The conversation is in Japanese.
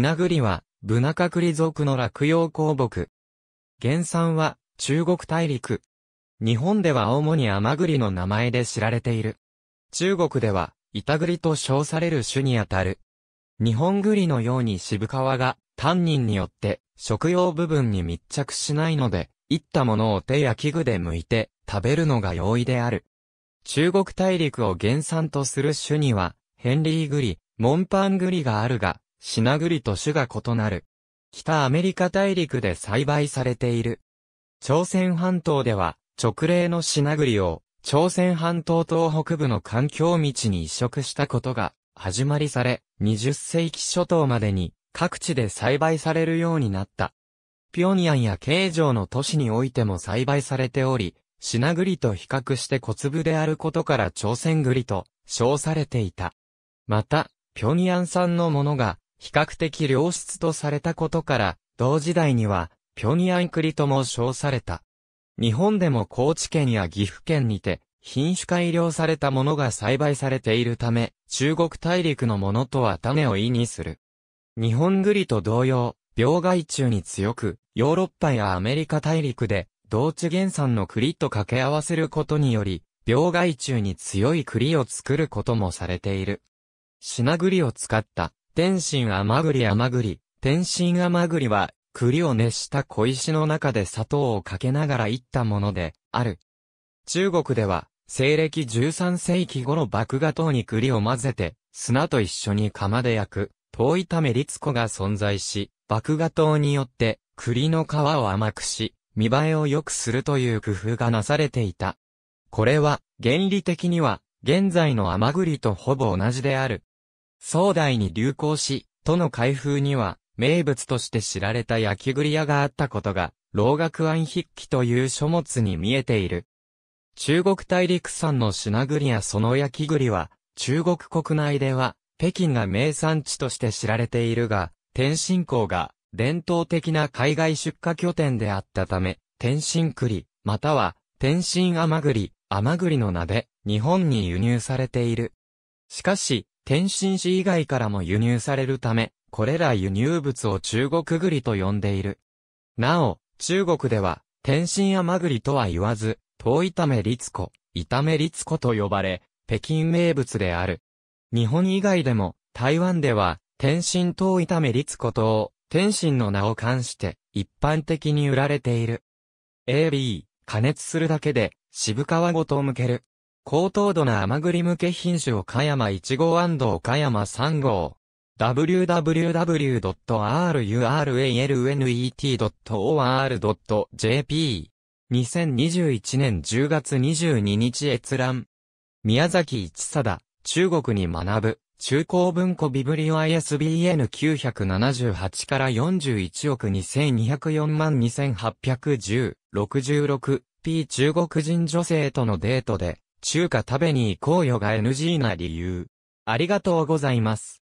品栗は、ブナカ栗属の落葉鉱木。原産は、中国大陸。日本では主に甘栗の名前で知られている。中国では、板栗と称される種にあたる。日本栗のように渋皮が、タンニンによって、食用部分に密着しないので、いったものを手や器具で剥いて、食べるのが容易である。中国大陸を原産とする種には、ヘンリー栗、モンパングリがあるが、品栗と種が異なる。北アメリカ大陸で栽培されている。朝鮮半島では、直霊の品栗を、朝鮮半島東北部の環境道に移植したことが、始まりされ、20世紀初頭までに、各地で栽培されるようになった。ピョンヤンや京城の都市においても栽培されており、品栗と比較して小粒であることから朝鮮栗と称されていた。また、ピョンヤン産のものが比較的良質とされたことから、同時代には、ピョンク栗とも称された。日本でも高知県や岐阜県にて、品種改良されたものが栽培されているため、中国大陸のものとは種を意味する。日本栗と同様、病害虫に強く、ヨーロッパやアメリカ大陸で、同地原産の栗と掛け合わせることにより、病害虫に強い栗を作ることもされている。品栗を使った天津甘栗甘栗、天津甘栗は、栗を熱した小石の中で砂糖をかけながらいったもので、ある。中国では、西暦13世紀頃麦芽糖に栗を混ぜて、砂と一緒に釜で焼く、遠いため律子が存在し、麦芽糖によって、栗の皮を甘くし、見栄えを良くするという工夫がなされていた。これは、原理的には、現在の甘栗とほぼ同じである。壮大に流行し、都の開封には、名物として知られた焼き栗屋があったことが、老学庵筆記という書物に見えている。中国大陸産の品栗やその焼き栗は、中国国内では、北京が名産地として知られているが、天津港が伝統的な海外出荷拠点であったため、天津栗、または天津甘栗、甘栗の名で、日本に輸入されている。しかし、天津市以外からも輸入されるため、これら輸入物を中国栗と呼んでいる。なお、中国では、天津甘栗とは言わず、遠いため律子、炒め律子と呼ばれ、北京名物である。日本以外でも、台湾では、天津遠いため律子と、天津の名を冠して、一般的に売られている。AB、加熱するだけで、渋皮ごとむける。高糖度な甘栗向け品種岡山1号岡山3号。www.ruralnet.or.jp。2021年10月22日閲覧。宮崎一貞、中国に学ぶ、中高文庫ビブリオ ISBN978 から41億2204万2810、66、P 中国人女性とのデートで、中華食べに行こうよが NG な理由。ありがとうございます。